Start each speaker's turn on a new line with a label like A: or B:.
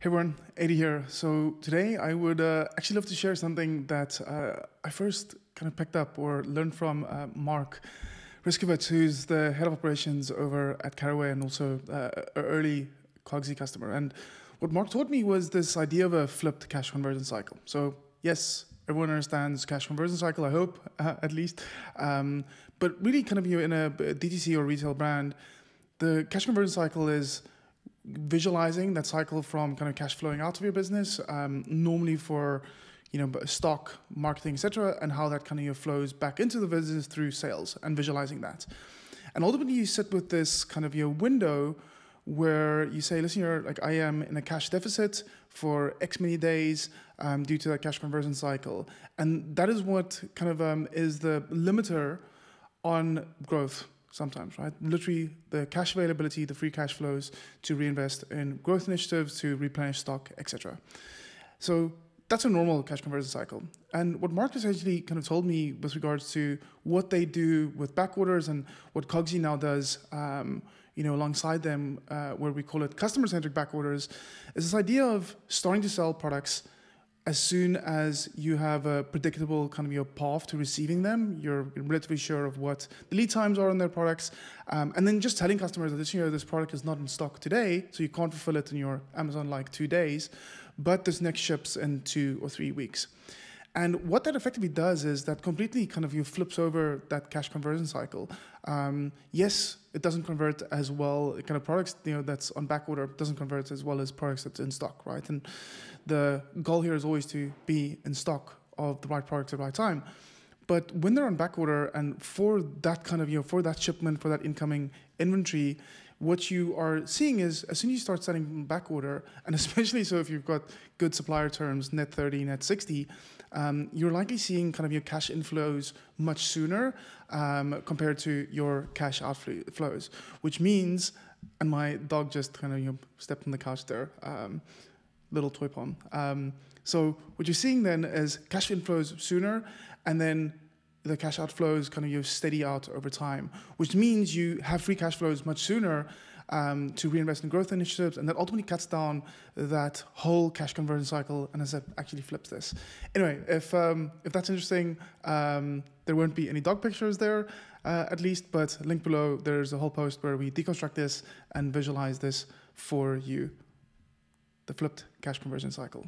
A: Hey everyone, Eddie here. So today I would uh, actually love to share something that uh, I first kind of picked up or learned from uh, Mark Riskovitz, who's the head of operations over at Caraway and also uh, an early Cogsy customer. And what Mark taught me was this idea of a flipped cash conversion cycle. So yes, everyone understands cash conversion cycle, I hope, at least. Um, but really kind of you in a uh, DTC or retail brand, the cash conversion cycle is – visualizing that cycle from kind of cash flowing out of your business, um, normally for you know stock, marketing, etc., and how that kind of flows back into the business through sales and visualizing that. And ultimately, you sit with this kind of your window where you say, listen, you're like I am in a cash deficit for X many days um, due to that cash conversion cycle, and that is what kind of um, is the limiter on growth sometimes, right? Literally, the cash availability, the free cash flows to reinvest in growth initiatives, to replenish stock, etc. So that's a normal cash conversion cycle. And what Mark essentially kind of told me with regards to what they do with backorders and what Cogsy now does, um, you know, alongside them, uh, where we call it customer-centric backorders, is this idea of starting to sell products as soon as you have a predictable kind of your path to receiving them, you're relatively sure of what the lead times are on their products, um, and then just telling customers that you know this product is not in stock today, so you can't fulfill it in your Amazon like two days, but this next ships in two or three weeks. And what that effectively does is that completely kind of you flips over that cash conversion cycle. Um, yes, it doesn't convert as well. Kind of products you know that's on back order doesn't convert as well as products that's in stock, right? And the goal here is always to be in stock of the right products at the right time. But when they're on back order and for that kind of you know for that shipment for that incoming inventory, what you are seeing is as soon as you start setting back order, and especially so if you've got good supplier terms, net 30, net 60, um, you're likely seeing kind of your cash inflows much sooner um, compared to your cash outflows, which means, and my dog just kind of you know, stepped on the couch there, um, little toy pond. Um, so what you're seeing then is cash inflows sooner, and then the cash outflows kind of you steady out over time, which means you have free cash flows much sooner um, to reinvest in growth initiatives, and that ultimately cuts down that whole cash conversion cycle, and as I actually flips this. Anyway, if um, if that's interesting, um, there won't be any dog pictures there, uh, at least. But link below, there's a whole post where we deconstruct this and visualize this for you. The flipped cash conversion cycle.